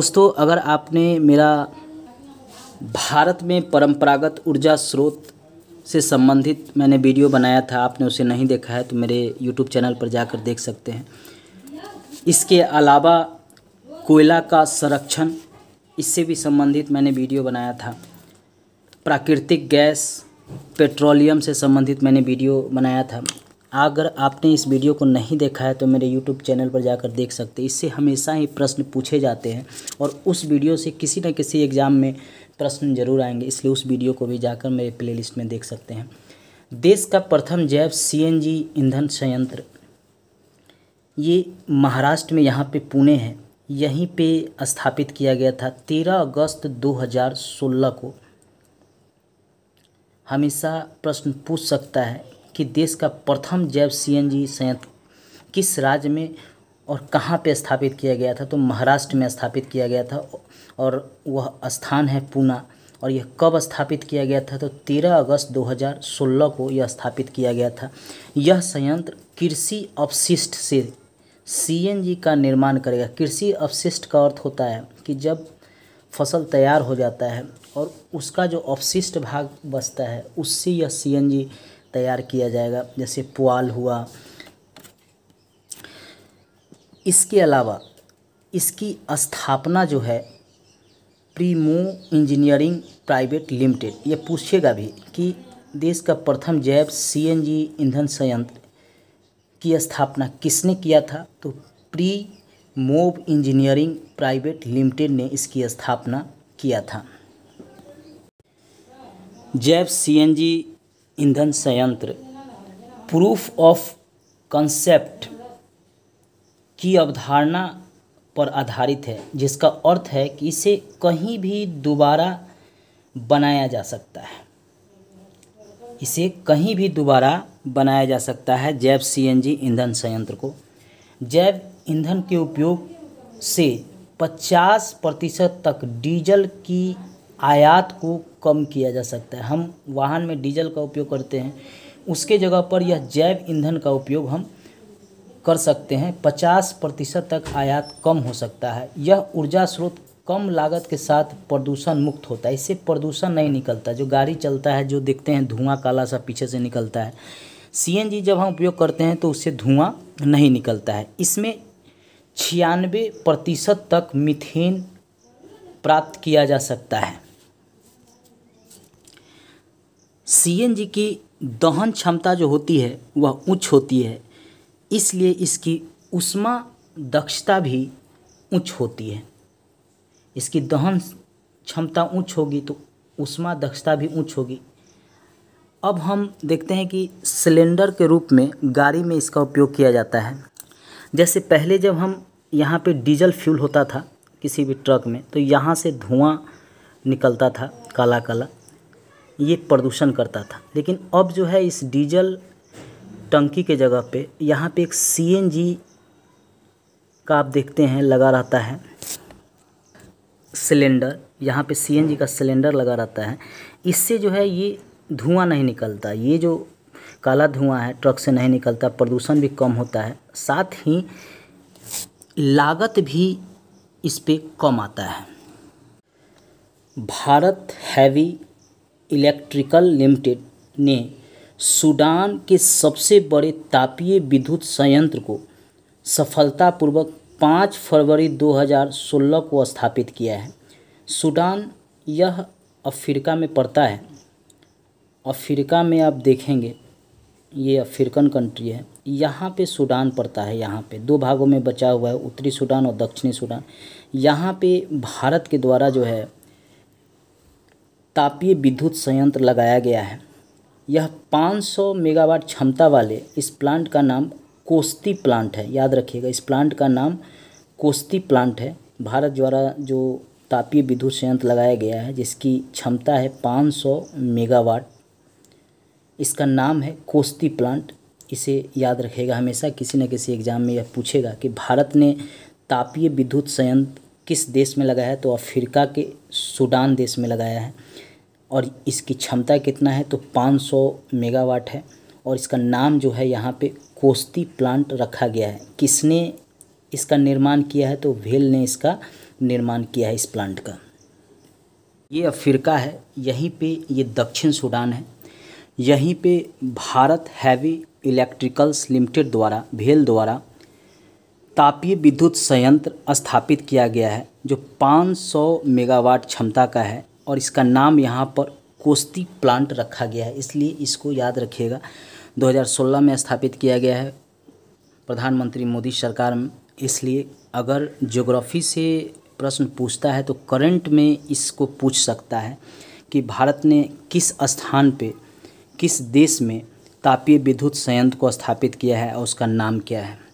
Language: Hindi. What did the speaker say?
दोस्तों अगर आपने मेरा भारत में परंपरागत ऊर्जा स्रोत से संबंधित मैंने वीडियो बनाया था आपने उसे नहीं देखा है तो मेरे यूट्यूब चैनल पर जाकर देख सकते हैं इसके अलावा कोयला का संरक्षण इससे भी संबंधित मैंने वीडियो बनाया था प्राकृतिक गैस पेट्रोलियम से संबंधित मैंने वीडियो बनाया था अगर आपने इस वीडियो को नहीं देखा है तो मेरे यूट्यूब चैनल पर जाकर देख सकते इससे हमेशा ही प्रश्न पूछे जाते हैं और उस वीडियो से किसी न किसी एग्ज़ाम में प्रश्न जरूर आएंगे इसलिए उस वीडियो को भी जाकर मेरे प्ले में देख सकते हैं देश का प्रथम जैव सी ईंधन संयंत्र ये महाराष्ट्र में यहाँ पे पुणे है यहीं पे स्थापित किया गया था 13 अगस्त 2016 को हमेशा प्रश्न पूछ सकता है कि देश का प्रथम जैव सीएनजी संयंत्र किस राज्य में और कहाँ पे स्थापित किया गया था तो महाराष्ट्र में स्थापित किया गया था और वह स्थान है पूना और यह कब स्थापित किया गया था तो 13 अगस्त 2016 को यह स्थापित किया गया था यह संयंत्र कृषि अवशिष्ट से सीएनजी का निर्माण करेगा कृषि अवशिष्ट का अर्थ होता है कि जब फसल तैयार हो जाता है और उसका जो अवशिष्ट भाग बचता है उससे यह सीएनजी तैयार किया जाएगा जैसे पुआल हुआ इसके अलावा इसकी स्थापना जो है प्रीमो इंजीनियरिंग प्राइवेट लिमिटेड ये पूछेगा भी कि देश का प्रथम जैव सीएनजी ईंधन संयंत्र की स्थापना किसने किया था तो प्री मोव इंजीनियरिंग प्राइवेट लिमिटेड ने इसकी स्थापना किया था जैव सीएनजी ईंधन संयंत्र प्रूफ ऑफ कंसेप्ट की अवधारणा पर आधारित है जिसका अर्थ है कि इसे कहीं भी दोबारा बनाया जा सकता है इसे कहीं भी दोबारा बनाया जा सकता है जैव सीएनजी ईंधन संयंत्र को जैव ईंधन के उपयोग से 50 प्रतिशत तक डीजल की आयात को कम किया जा सकता है हम वाहन में डीजल का उपयोग करते हैं उसके जगह पर यह जैव ईंधन का उपयोग हम कर सकते हैं पचास प्रतिशत तक आयात कम हो सकता है यह ऊर्जा स्रोत कम लागत के साथ प्रदूषण मुक्त होता है इससे प्रदूषण नहीं निकलता जो गाड़ी चलता है जो देखते हैं धुआं काला सा पीछे से निकलता है सीएनजी जब हम उपयोग करते हैं तो उससे धुआं नहीं निकलता है इसमें छियानवे प्रतिशत तक मिथेन प्राप्त किया जा सकता है सीएनजी की दहन क्षमता जो होती है वह उच्च होती है इसलिए इसकी उष्मा दक्षता भी उच्च होती है इसकी दहन क्षमता उच्च होगी तो उष्मा दक्षता भी उच्च होगी अब हम देखते हैं कि सिलेंडर के रूप में गाड़ी में इसका उपयोग किया जाता है जैसे पहले जब हम यहाँ पे डीजल फ्यूल होता था किसी भी ट्रक में तो यहाँ से धुआं निकलता था काला काला ये प्रदूषण करता था लेकिन अब जो है इस डीजल टंकी के जगह पे यहाँ पे एक सीएनजी का आप देखते हैं लगा रहता है सिलेंडर यहाँ पे सीएनजी का सिलेंडर लगा रहता है इससे जो है ये धुआं नहीं निकलता ये जो काला धुआं है ट्रक से नहीं निकलता प्रदूषण भी कम होता है साथ ही लागत भी इस पर कम आता है भारत हैवी इलेक्ट्रिकल लिमिटेड ने सूडान के सबसे बड़े तापीय विद्युत संयंत्र को सफलतापूर्वक पाँच फरवरी 2016 को स्थापित किया है सूडान यह अफ्रीका में पड़ता है अफ्रीका में आप देखेंगे ये अफ्रीकन कंट्री है यहाँ पे सूडान पड़ता है यहाँ पे दो भागों में बचा हुआ है उत्तरी सूडान और दक्षिणी सूडान यहाँ पे भारत के द्वारा जो है तापीय विद्युत संयंत्र लगाया गया है यह 500 मेगावाट क्षमता वाले इस प्लांट का नाम कोस्ती प्लांट है याद रखिएगा इस प्लांट का नाम कोस्ती प्लांट है भारत द्वारा जो तापीय विद्युत संयंत्र लगाया गया है जिसकी क्षमता है 500 मेगावाट इसका नाम है कोस्ती प्लांट इसे याद रखेगा हमेशा किसी न किसी एग्ज़ाम में यह पूछेगा कि भारत ने तापीय विद्युत संयंत्र किस देश में लगाया है तो अफ्रीका के सूडान देश में लगाया है और इसकी क्षमता कितना है तो 500 मेगावाट है और इसका नाम जो है यहाँ पे कोस्ती प्लांट रखा गया है किसने इसका निर्माण किया है तो भेल ने इसका निर्माण किया है इस प्लांट का ये अफ्रीका है यहीं पे ये दक्षिण सूडान है यहीं पे भारत हैवी इलेक्ट्रिकल्स लिमिटेड द्वारा भेल द्वारा तापीय विद्युत संयंत्र स्थापित किया गया है जो 500 मेगावाट क्षमता का है और इसका नाम यहाँ पर कोस्ती प्लांट रखा गया है इसलिए इसको याद रखिएगा 2016 में स्थापित किया गया है प्रधानमंत्री मोदी सरकार में इसलिए अगर ज्योग्राफी से प्रश्न पूछता है तो करंट में इसको पूछ सकता है कि भारत ने किस स्थान पे किस देश में तापीय विद्युत संयंत्र को स्थापित किया है और उसका नाम क्या है